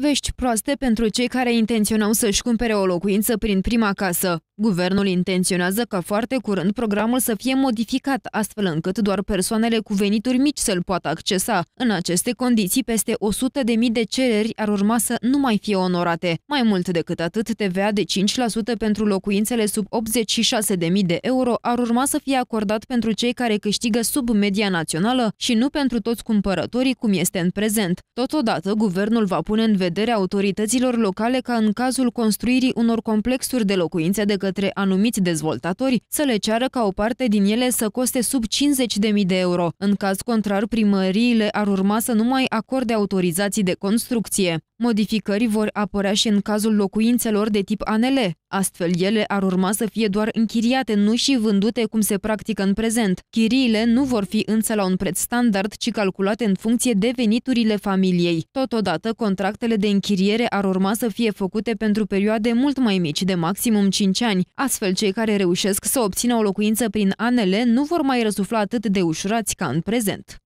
Vești proaste pentru cei care intenționau să-și cumpere o locuință prin prima casă. Guvernul intenționează ca foarte curând programul să fie modificat, astfel încât doar persoanele cu venituri mici să-l poată accesa. În aceste condiții, peste 100.000 de cereri ar urma să nu mai fie onorate. Mai mult decât atât, TVA de 5% pentru locuințele sub 86.000 de euro ar urma să fie acordat pentru cei care câștigă sub media națională și nu pentru toți cumpărătorii, cum este în prezent. Totodată, guvernul va pune în vedere autorităților locale ca în cazul construirii unor complexuri de locuințe de către către anumiți dezvoltatori să le ceară ca o parte din ele să coste sub 50.000 de euro. În caz contrar, primăriile ar urma să nu mai acorde autorizații de construcție. Modificări vor apărea și în cazul locuințelor de tip ANL. Astfel, ele ar urma să fie doar închiriate, nu și vândute cum se practică în prezent. Chiriile nu vor fi însă la un preț standard, ci calculate în funcție de veniturile familiei. Totodată, contractele de închiriere ar urma să fie făcute pentru perioade mult mai mici, de maximum 5 ani. Astfel, cei care reușesc să obțină o locuință prin anele nu vor mai răsufla atât de ușurați ca în prezent.